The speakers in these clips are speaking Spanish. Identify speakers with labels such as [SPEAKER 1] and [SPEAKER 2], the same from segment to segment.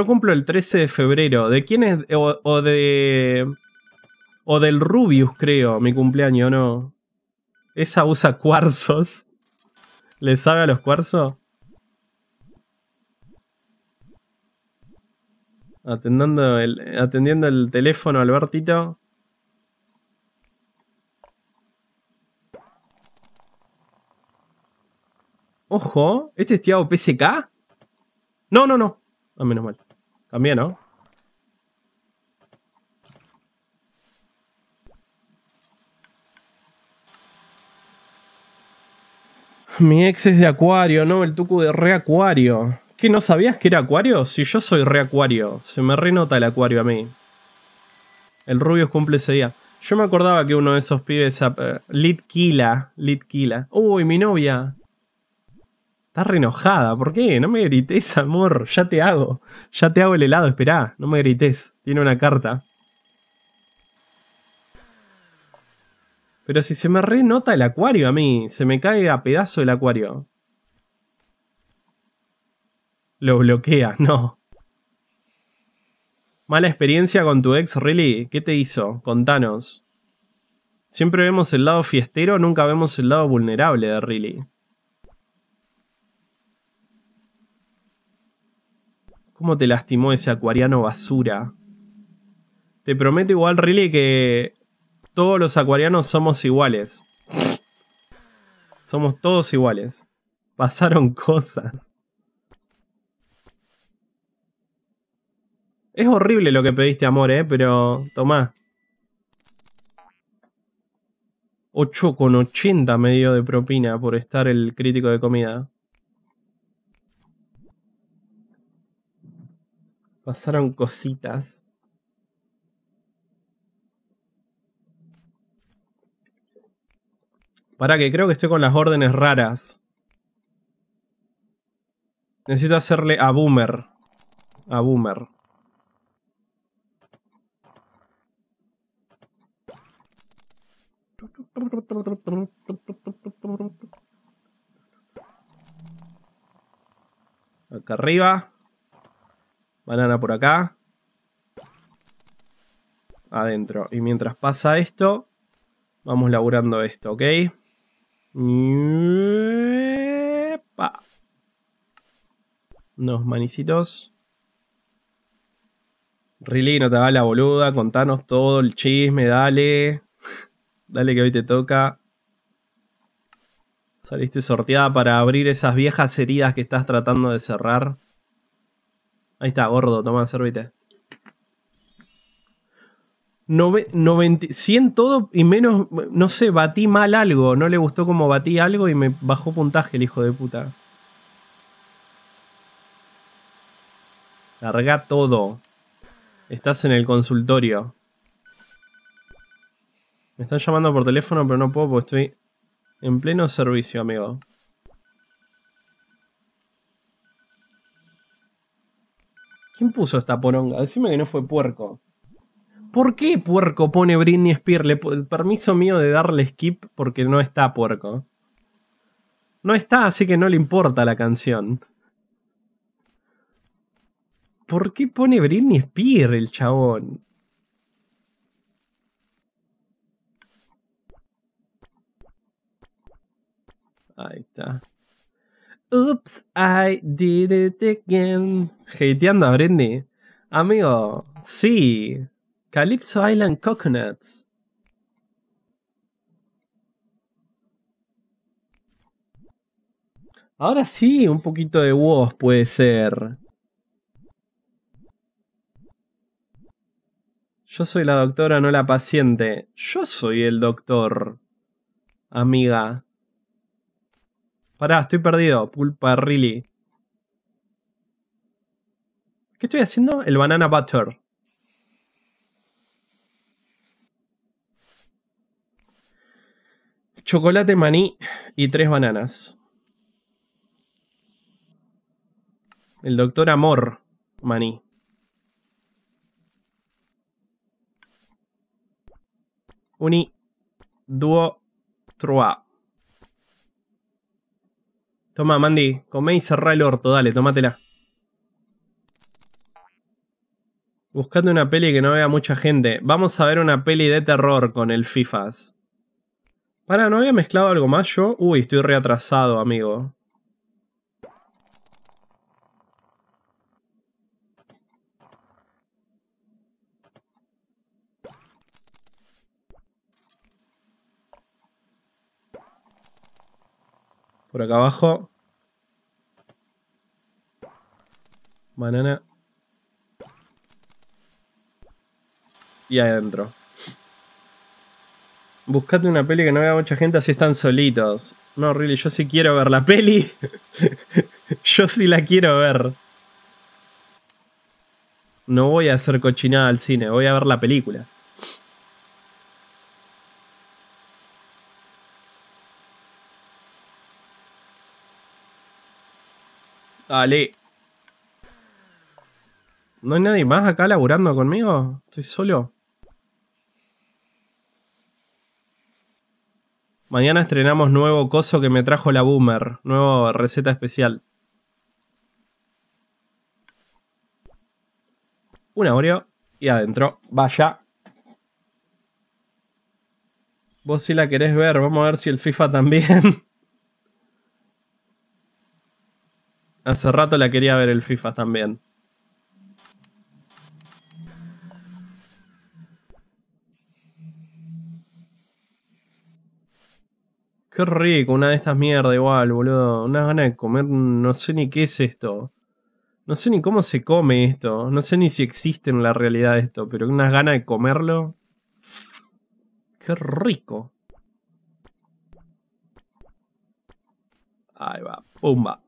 [SPEAKER 1] Yo cumplo el 13 de febrero. ¿De quién es? O, de. O del Rubius, creo, mi cumpleaños, ¿no? Esa usa cuarzos. ¿Le sabe a los cuarzos? Atendiendo el, atendiendo el teléfono, Albertito. Ojo, ¿este es Tiago PSK? No, no, no. A ah, menos mal. También, ¿no? Mi ex es de Acuario, no, el tucu de Acuario. ¿Qué no sabías que era Acuario? Si yo soy Re Acuario, se me renota el Acuario a mí. El rubio cumple ese día. Yo me acordaba que uno de esos pibes. Eh, Litquila. Litquila. Uy, mi novia. Estás re enojada, ¿por qué? No me grites, amor, ya te hago. Ya te hago el helado, esperá, no me grites. Tiene una carta. Pero si se me nota el acuario a mí, se me cae a pedazo el acuario. Lo bloquea, no. Mala experiencia con tu ex, Really. ¿Qué te hizo? Contanos. Siempre vemos el lado fiestero, nunca vemos el lado vulnerable de Really. ¿Cómo te lastimó ese acuariano basura? Te prometo igual, Riley, que todos los acuarianos somos iguales. Somos todos iguales. Pasaron cosas. Es horrible lo que pediste, amor, ¿eh? Pero tomá. 8,80 me dio de propina por estar el crítico de comida. Pasaron cositas. Para que creo que estoy con las órdenes raras. Necesito hacerle a Boomer. A Boomer. Acá arriba. Banana por acá. Adentro. Y mientras pasa esto, vamos laburando esto, ¿ok? ¡Epa! Unos manicitos. Riley, no te va la boluda, contanos todo el chisme, dale. dale que hoy te toca. Saliste sorteada para abrir esas viejas heridas que estás tratando de cerrar. Ahí está, gordo, toma, servite. 100 todo y menos, no sé, batí mal algo, no le gustó como batí algo y me bajó puntaje el hijo de puta. Larga todo. Estás en el consultorio. Me están llamando por teléfono, pero no puedo porque estoy en pleno servicio, amigo. ¿Quién puso esta poronga? Decime que no fue puerco. ¿Por qué puerco pone Britney Spears? el permiso mío de darle skip porque no está puerco. No está, así que no le importa la canción. ¿Por qué pone Britney Spears el chabón? Ahí está. Oops, I did it again. Hateando a Britney. Amigo, sí. Calypso Island Coconuts. Ahora sí, un poquito de voz puede ser. Yo soy la doctora, no la paciente. Yo soy el doctor, amiga. Pará, estoy perdido. Pulpa really. ¿Qué estoy haciendo? El banana butter. Chocolate maní y tres bananas. El doctor Amor maní. Uni, duo, trois. Toma, Mandy, comé y cerrá el orto, dale, tómatela. Buscando una peli que no vea mucha gente. Vamos a ver una peli de terror con el FIFAs. Para, ¿no había mezclado algo más yo? Uy, estoy retrasado, amigo. Por acá abajo. Banana. Y adentro. Buscate una peli que no vea mucha gente así están solitos. No, really, yo sí quiero ver la peli. yo sí la quiero ver. No voy a hacer cochinada al cine, voy a ver la película. Dale. ¿No hay nadie más acá laburando conmigo? ¿Estoy solo? Mañana estrenamos nuevo coso que me trajo la Boomer. Nueva receta especial. Un Oreo y adentro. Vaya. Vos si la querés ver, vamos a ver si el FIFA también. Hace rato la quería ver el FIFA también. Qué rico, una de estas mierdas igual, boludo. Una gana de comer, no sé ni qué es esto. No sé ni cómo se come esto. No sé ni si existe en la realidad esto, pero unas ganas de comerlo. Qué rico. Ahí va, pumba.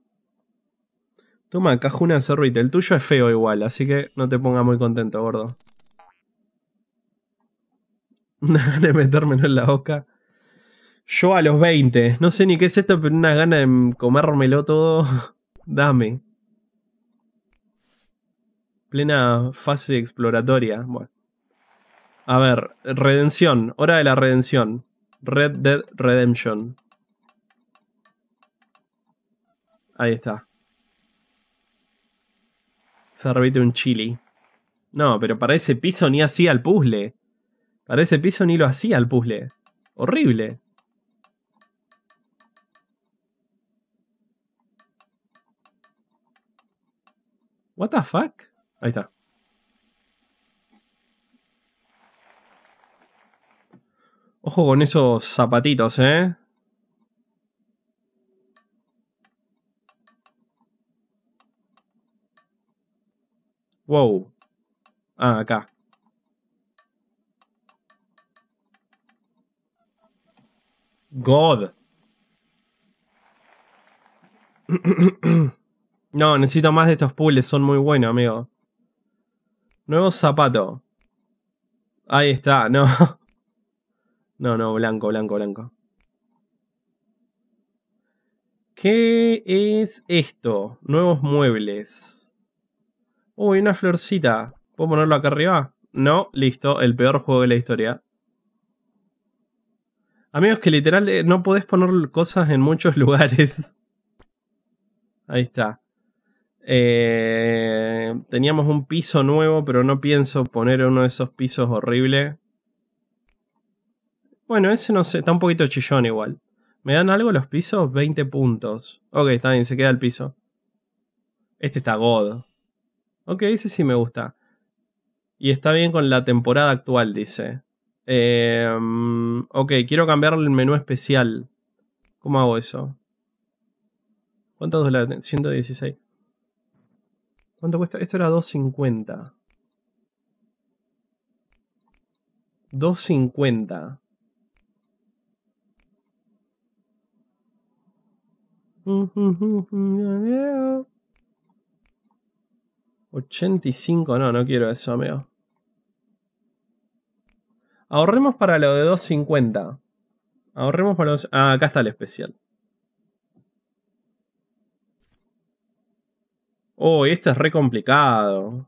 [SPEAKER 1] Toma, Cajuna cerrita. El tuyo es feo igual, así que no te pongas muy contento, gordo. Una gana de metérmelo en la boca. Yo a los 20. No sé ni qué es esto, pero una gana de comérmelo todo. Dame. Plena fase exploratoria. Bueno. A ver, redención. Hora de la redención. Red Dead Redemption. Ahí está revete un chili. No, pero para ese piso ni así al puzzle. Para ese piso ni lo hacía al puzzle. Horrible. What the fuck? Ahí está. Ojo con esos zapatitos, ¿eh? Wow. Ah, acá. God. no, necesito más de estos puzzles, son muy buenos, amigo. Nuevo zapato. Ahí está, no. No, no, blanco, blanco, blanco. ¿Qué es esto? Nuevos muebles. Uy, una florcita. ¿Puedo ponerlo acá arriba? No, listo, el peor juego de la historia. Amigos, que literal eh, no podés poner cosas en muchos lugares. Ahí está. Eh, teníamos un piso nuevo, pero no pienso poner uno de esos pisos horribles. Bueno, ese no sé, está un poquito chillón igual. ¿Me dan algo los pisos? 20 puntos. Ok, está bien, se queda el piso. Este está god. Ok, ese sí me gusta. Y está bien con la temporada actual, dice. Em, ok, quiero cambiar el menú especial. ¿Cómo hago eso? ¿Cuántos 116. ¿Cuánto cuesta? Esto era 250. 250. 85, no, no quiero eso, amigo. Ahorremos para lo de 250. Ahorremos para los... Ah, acá está el especial. Oh, este es re complicado.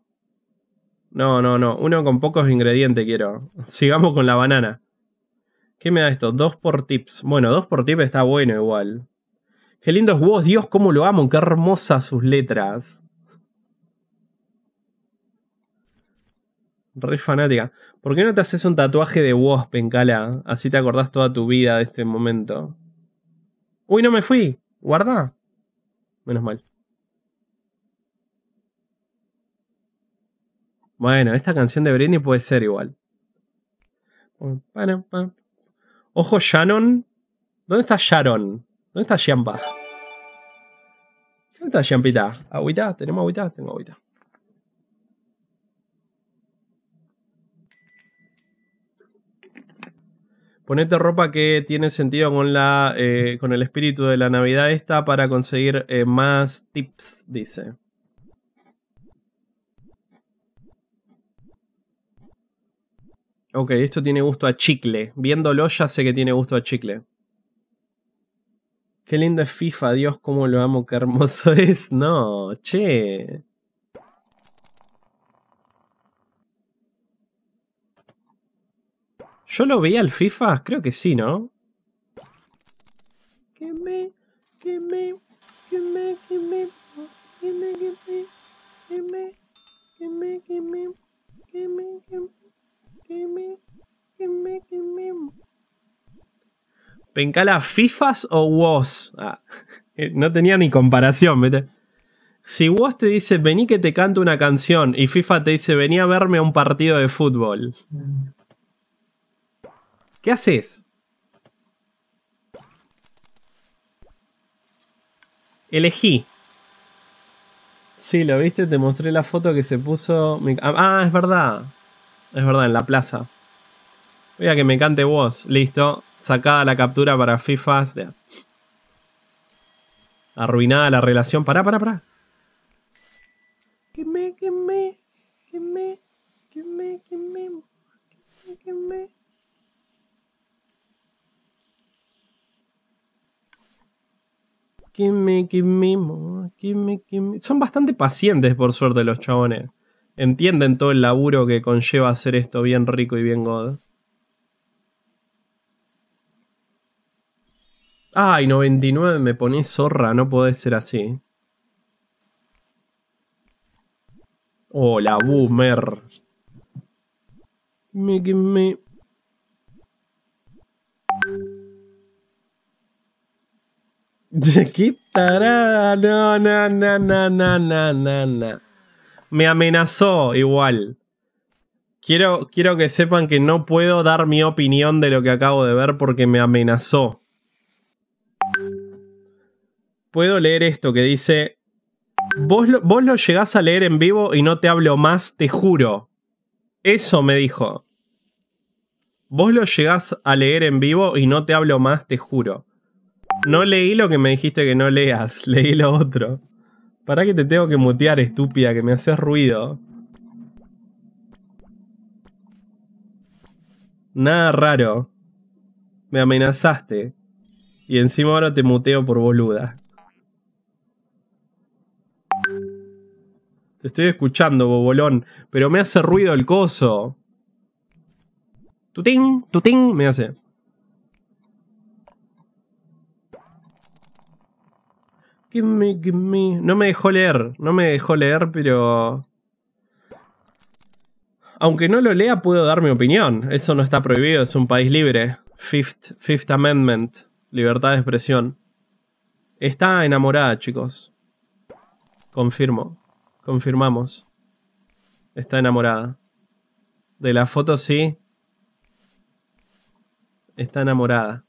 [SPEAKER 1] No, no, no. Uno con pocos ingredientes quiero. Sigamos con la banana. ¿Qué me da esto? Dos por tips. Bueno, dos por tips está bueno igual. Qué lindo es vos, Dios, cómo lo amo. Qué hermosas sus letras. re fanática. ¿Por qué no te haces un tatuaje de Wasp en Así te acordás toda tu vida de este momento. Uy, no me fui. Guarda. Menos mal. Bueno, esta canción de Britney puede ser igual. Ojo, Shannon. ¿Dónde está Sharon? ¿Dónde está Shampa? ¿Dónde está Shampita? ¿Agüita? ¿Tenemos agüita? Tengo agüita. Ponete ropa que tiene sentido con, la, eh, con el espíritu de la Navidad esta para conseguir eh, más tips, dice. Ok, esto tiene gusto a chicle. Viéndolo ya sé que tiene gusto a chicle. Qué lindo es FIFA, Dios, cómo lo amo, qué hermoso es. No, che. Yo lo veía al FIFA, creo que sí, ¿no? Pencala, ¿FIFAs o WOS? no tenía ni comparación, vete. Si WOS te dice vení que te canto una canción y FIFA te dice vení a verme a un partido de fútbol. ¿Qué haces? Elegí. Sí, lo viste, te mostré la foto que se puso... Ah, es verdad. Es verdad, en la plaza. Voy que me cante vos. Listo. Sacada la captura para FIFA. Arruinada la relación. Pará, pará, pará. me que me Son bastante pacientes, por suerte, los chabones. Entienden todo el laburo que conlleva hacer esto bien rico y bien god. Ay, 99 me pones zorra, no puede ser así. Hola, oh, boomer. me me? Me amenazó igual. Quiero, quiero que sepan que no puedo dar mi opinión de lo que acabo de ver porque me amenazó. Puedo leer esto que dice. Vos lo, vos lo llegás a leer en vivo y no te hablo más, te juro. Eso me dijo. Vos lo llegás a leer en vivo y no te hablo más, te juro. No leí lo que me dijiste que no leas, leí lo otro. ¿Para que te tengo que mutear, estúpida, que me haces ruido? Nada raro. Me amenazaste. Y encima ahora te muteo por boluda. Te estoy escuchando, bobolón. Pero me hace ruido el coso. Tutín, tutín, me hace. me, No me dejó leer, no me dejó leer, pero. Aunque no lo lea, puedo dar mi opinión. Eso no está prohibido, es un país libre. Fifth, Fifth Amendment, libertad de expresión. Está enamorada, chicos. Confirmo. Confirmamos. Está enamorada. De la foto sí. Está enamorada.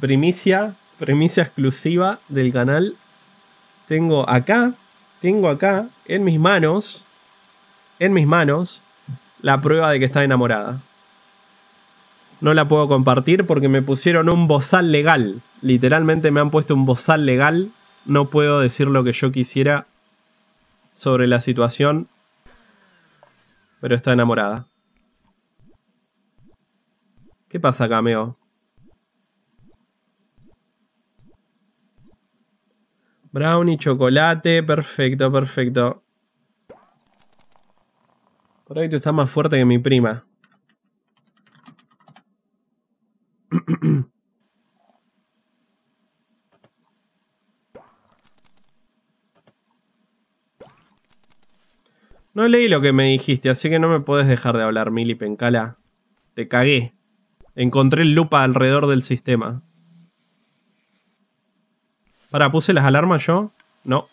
[SPEAKER 1] primicia, primicia exclusiva del canal. Tengo acá, tengo acá en mis manos, en mis manos, la prueba de que está enamorada. No la puedo compartir porque me pusieron un bozal legal. Literalmente me han puesto un bozal legal. No puedo decir lo que yo quisiera sobre la situación. Pero está enamorada. ¿Qué pasa, Cameo? Brownie, chocolate, perfecto, perfecto. Por ahí tú estás más fuerte que mi prima. No leí lo que me dijiste, así que no me puedes dejar de hablar, Mili Te cagué. Encontré el lupa alrededor del sistema. Para, puse las alarmas yo. No.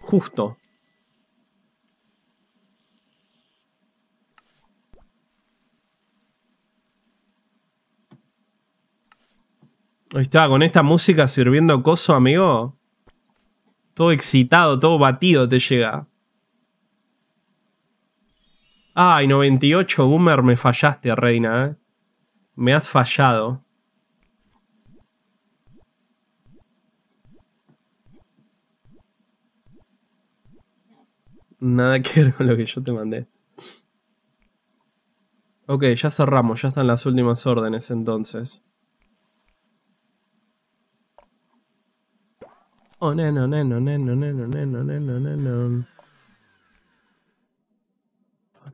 [SPEAKER 1] Justo. Ahí está, con esta música sirviendo coso, amigo. Todo excitado, todo batido te llega. Ay, 98, boomer, me fallaste, reina. ¿eh? Me has fallado. Nada que ver con lo que yo te mandé. Ok, ya cerramos, ya están las últimas órdenes entonces. Oh, neno, neno, neno, neno, neno, neno, neno. Oh,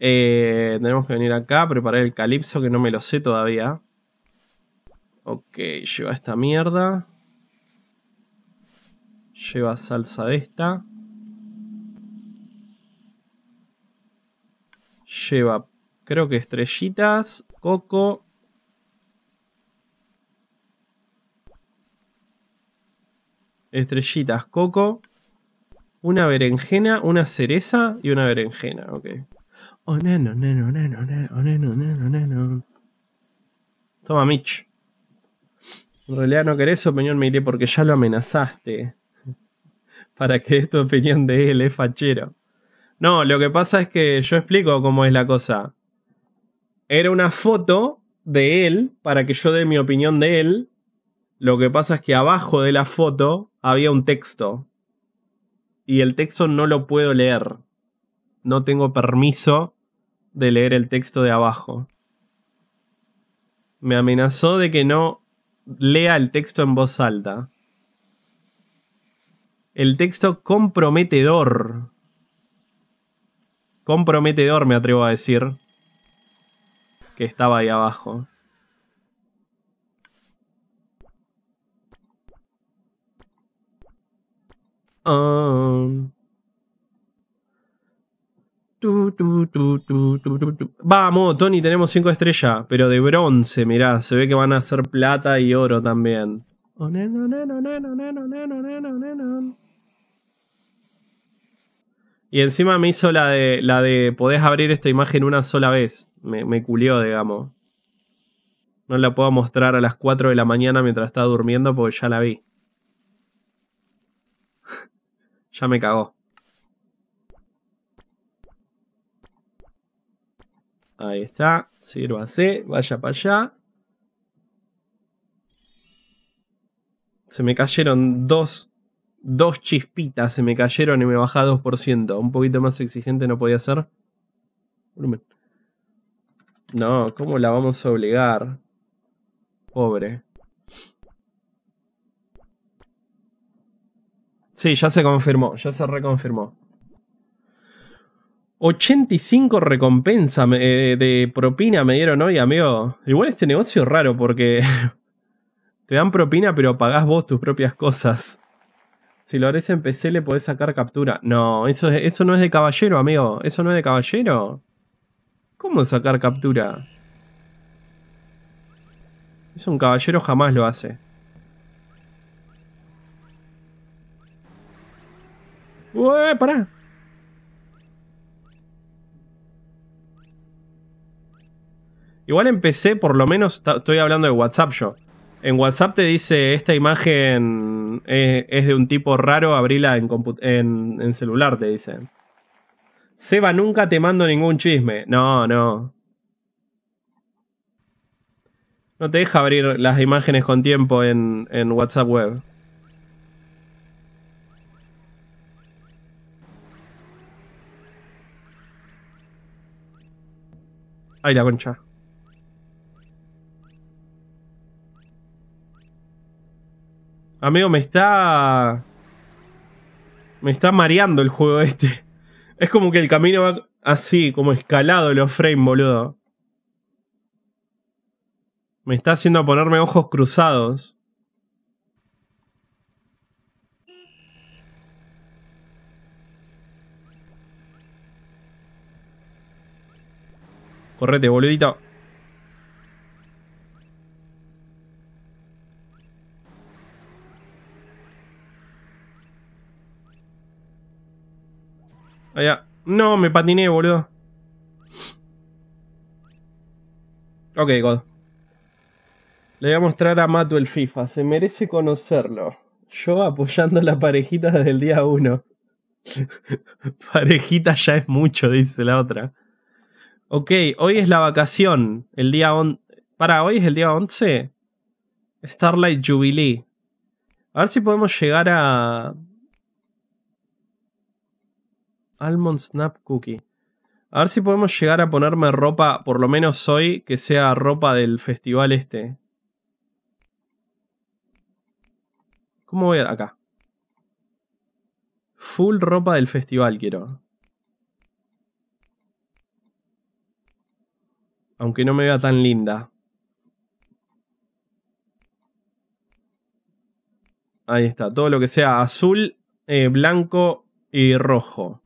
[SPEAKER 1] eh, tenemos que venir acá, a preparar el calipso que no me lo sé todavía. Ok, lleva esta mierda. Lleva salsa de esta. Lleva, creo que estrellitas, coco. Estrellitas, coco. Una berenjena, una cereza y una berenjena. Ok. Oh, neno, neno, neno, neno, neno, neno, Toma, Mitch. En realidad no querés opinión, me iré porque ya lo amenazaste. Para que dé tu opinión de él, es fachero. No, lo que pasa es que yo explico cómo es la cosa. Era una foto de él para que yo dé mi opinión de él. Lo que pasa es que abajo de la foto había un texto. Y el texto no lo puedo leer. No tengo permiso de leer el texto de abajo. Me amenazó de que no lea el texto en voz alta. El texto comprometedor. Comprometedor, me atrevo a decir. Que estaba ahí abajo. Ah. Vamos, Tony, tenemos 5 estrellas, pero de bronce, mirá, se ve que van a ser plata y oro también. Y encima me hizo la de la de podés abrir esta imagen una sola vez. Me, culió, digamos. No la puedo mostrar a las 4 de la mañana mientras estaba durmiendo porque ya la vi. ya me cagó. Ahí está. Sírvase. Vaya para allá. Se me cayeron dos, dos chispitas. Se me cayeron y me baja 2%. Un poquito más exigente no podía ser. No, ¿cómo la vamos a obligar? Pobre. Sí, ya se confirmó, ya se reconfirmó. 85 recompensas eh, de propina me dieron hoy, amigo. Igual este negocio es raro porque te dan propina pero pagás vos tus propias cosas. Si lo harés en PC le podés sacar captura. No, eso, eso no es de caballero, amigo. Eso no es de caballero. ¿Cómo sacar captura? Es un caballero jamás lo hace. ¡Ueh, pará! Igual empecé, por lo menos estoy hablando de WhatsApp yo. En WhatsApp te dice, esta imagen eh, es, de un tipo raro, abrila en, celular, te dicen. Seba, nunca te mando ningún chisme. No, no. No te deja abrir las imágenes con tiempo en, en WhatsApp Web. Ay, la concha. Amigo, me está... Me está mareando el juego este. Es como que el camino va así, como escalado los frames, boludo. Me está haciendo ponerme ojos cruzados. Correte, boludito. No, me patiné, boludo. Ok, God. Le voy a mostrar a Matu el FIFA. Se merece conocerlo. Yo apoyando la parejita desde el día 1. parejita ya es mucho, dice la otra. Ok, hoy es la vacación. El día 11. Para, hoy es el día 11. Starlight Jubilee. A ver si podemos llegar a, Almond Snap Cookie. A ver si podemos llegar a ponerme ropa, por lo menos hoy, que sea ropa del festival este. ¿Cómo voy acá? Full ropa del festival quiero. Aunque no me vea tan linda. Ahí está, todo lo que sea azul, eh, blanco y rojo.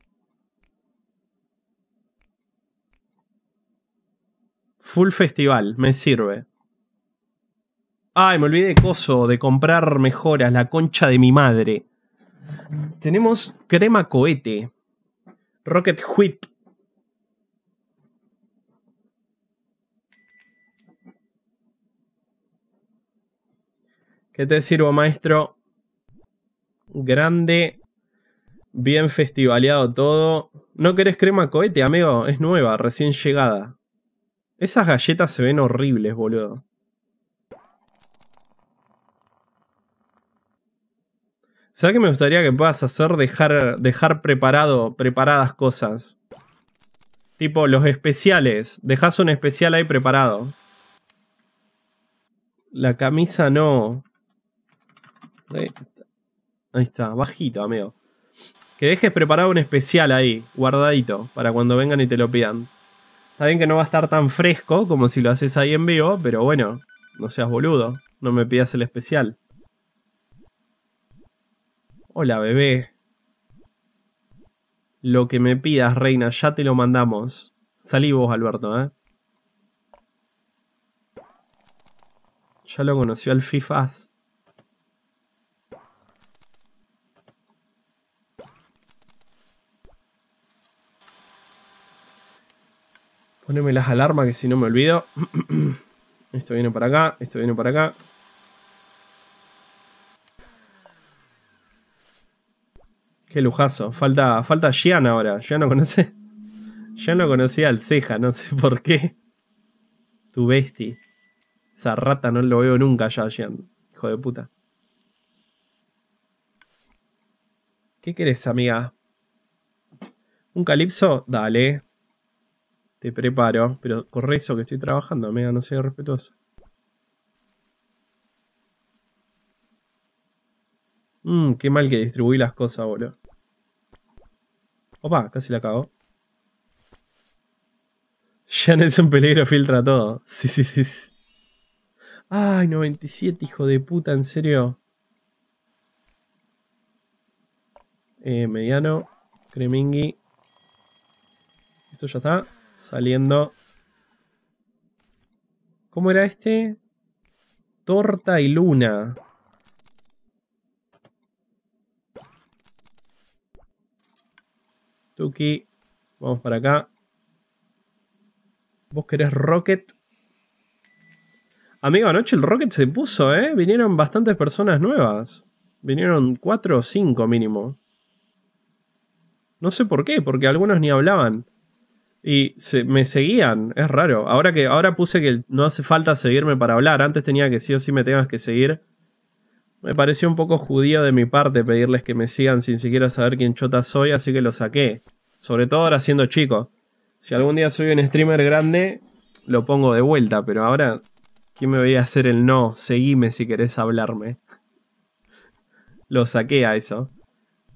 [SPEAKER 1] Full festival, me sirve. Ay, me olvidé de coso, de comprar mejoras, la concha de mi madre. Tenemos crema cohete, rocket whip. ¿Qué te sirvo, maestro? Grande, bien festivaleado todo. ¿No querés crema cohete, amigo? Es nueva, recién llegada. Esas galletas se ven horribles, boludo. ¿Sabes que me gustaría que puedas hacer? Dejar, dejar preparado, preparadas cosas. Tipo, los especiales. Dejas un especial ahí preparado. La camisa no. Ahí está, ahí está bajito, amigo. Que dejes preparado un especial ahí, guardadito, para cuando vengan y te lo pidan. Está bien que no va a estar tan fresco como si lo haces ahí en vivo, pero bueno, no seas boludo. No me pidas el especial. Hola, bebé. Lo que me pidas, reina, ya te lo mandamos. Salí vos, Alberto, ¿eh? Ya lo conoció al FIFAS. Poneme las alarmas que si no me olvido. esto viene para acá, esto viene para acá. Qué lujazo. Falta, falta Gian ahora. Ya no conoce. Ya no conocía al ceja, no sé por qué. Tu bestia. Esa rata no lo veo nunca ya, Gian. Hijo de puta. ¿Qué querés, amiga? ¿Un calipso? Dale. Te preparo, pero corre eso que estoy trabajando, mega, no seas respetuoso. Mmm, qué mal que distribuí las cosas, boludo. Opa, casi la cago. no es un peligro, filtra todo. Sí, sí, sí. Ay, 97, hijo de puta, en serio. Eh, mediano. Cremingui. Esto ya está saliendo. ¿Cómo era este? Torta y luna. Tuki, vamos para acá. Vos querés Rocket. Amigo, anoche el Rocket se puso, ¿eh? Vinieron bastantes personas nuevas. Vinieron cuatro o cinco mínimo. No sé por qué, porque algunos ni hablaban. Y me seguían, es raro. Ahora que ahora puse que no hace falta seguirme para hablar, antes tenía que sí o sí me tengas que seguir. Me pareció un poco judío de mi parte pedirles que me sigan sin siquiera saber quién chota soy, así que lo saqué. Sobre todo ahora siendo chico. Si algún día soy un streamer grande, lo pongo de vuelta, pero ahora, ¿quién me a hacer el no? Seguime si querés hablarme. lo saqué a eso.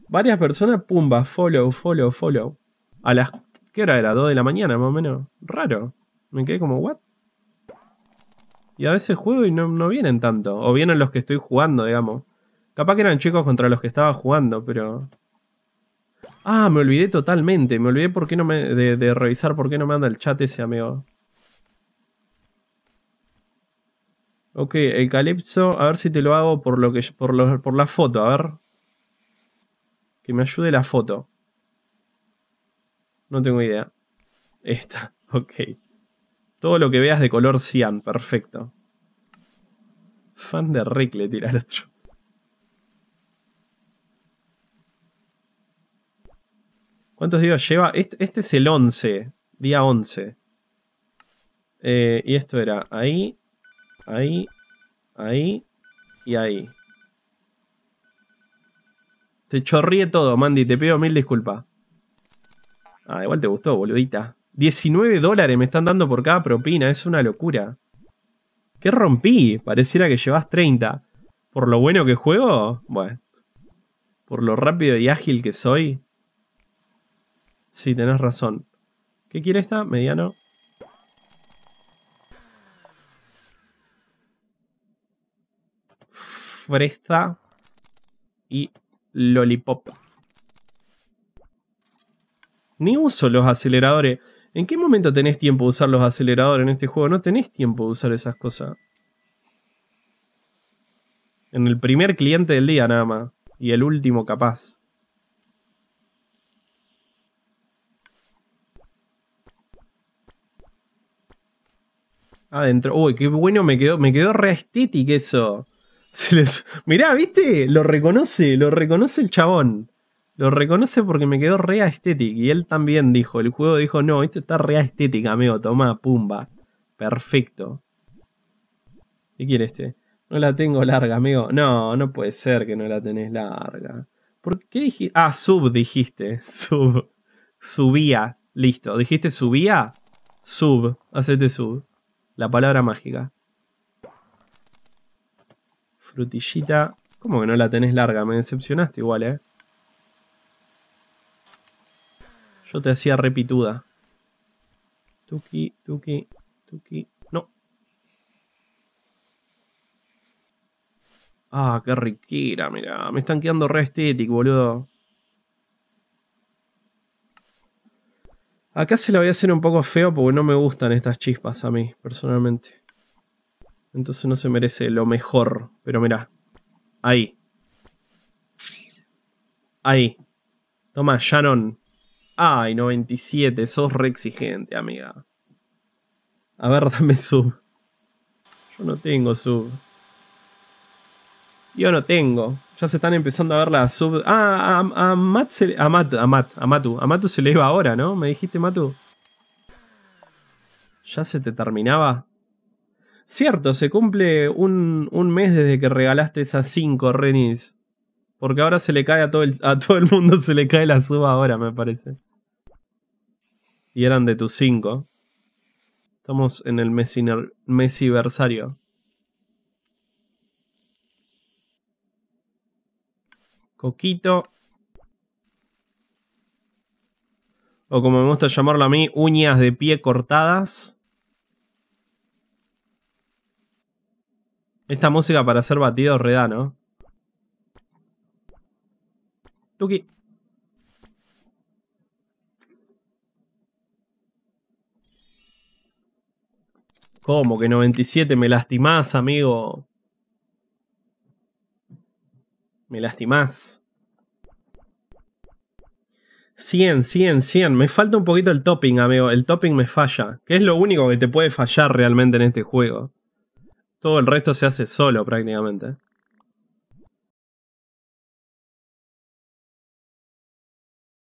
[SPEAKER 1] Varias personas, pumba, follow, follow, follow. A las ¿Qué hora era? 2 de la mañana, más o menos. Raro. Me quedé como, ¿what? Y a veces juego y no, vienen tanto. O vienen los que estoy jugando, digamos. Capaz que eran chicos contra los que estaba jugando, pero... Ah, me olvidé totalmente. Me olvidé por qué no me, de, revisar por qué no me anda el chat ese amigo. Ok, el calipso, a ver si te lo hago por, lo que, por, por la foto, a ver. Que me ayude la foto. No tengo idea. Esta, ok. Todo lo que veas de color cian, perfecto. Fan de Rick le tira el otro. ¿Cuántos días lleva? Este, este es el 11, día 11. Eh, y esto era ahí, ahí, ahí y ahí. Te chorríe todo, Mandy, te pido mil disculpas. Ah, igual te gustó, boludita. 19 dólares me están dando por cada propina, es una locura. ¿Qué rompí? Pareciera que llevas 30. ¿Por lo bueno que juego? Bueno. ¿Por lo rápido y ágil que soy? Sí, tenés razón. ¿Qué quiere esta? Mediano. Fresta. Y lollipop ni uso los aceleradores. ¿En qué momento tenés tiempo de usar los aceleradores en este juego? No tenés tiempo de usar esas cosas. En el primer cliente del día nada más. Y el último capaz. Adentro. Uy, qué bueno me quedó. Me quedó re estético eso. Se Mirá, ¿viste? Lo reconoce, lo reconoce el chabón. Lo reconoce porque me quedó rea estética Y él también dijo, el juego dijo, no, esto está rea estética, amigo, toma, pumba. Perfecto. ¿Qué quiere este? No la tengo larga, amigo. No, no puede ser que no la tenés larga. ¿Por qué dijiste? Ah, sub dijiste. Sub. Subía. Listo. ¿Dijiste subía? Sub. Hacete sub. La palabra mágica. Frutillita. ¿Cómo que no la tenés larga? Me decepcionaste igual, eh. Yo te hacía repituda. Tuki, tuki, tuki. No. Ah, qué riquera, mira. Me están quedando re estético, boludo. Acá se la voy a hacer un poco feo porque no me gustan estas chispas a mí, personalmente. Entonces no se merece lo mejor. Pero mira, Ahí. Ahí. Toma, Shannon. Ay, 97, sos re exigente, amiga. A ver, dame sub. Yo no tengo sub. Yo no tengo. Ya se están empezando a ver las sub. Ah, a, Matt se le... a, Matt, a, a Matu. A Matu se le iba ahora, ¿no? ¿Me dijiste, Matu? ¿Ya se te terminaba? Cierto, se cumple un, mes desde que regalaste esas 5 Renis. Porque ahora se le cae a todo el, a todo el mundo, se le cae la sub ahora, me parece y eran de tus cinco. Estamos en el mesiversario. Coquito. O como me gusta llamarlo a mí, uñas de pie cortadas. Esta música para hacer batido redano. ¿no? Tuki. ¿Cómo que 97? Me lastimás, amigo. Me lastimás. 100, 100, 100. Me falta un poquito el topping, amigo. El topping me falla. Que es lo único que te puede fallar realmente en este juego. Todo el resto se hace solo prácticamente.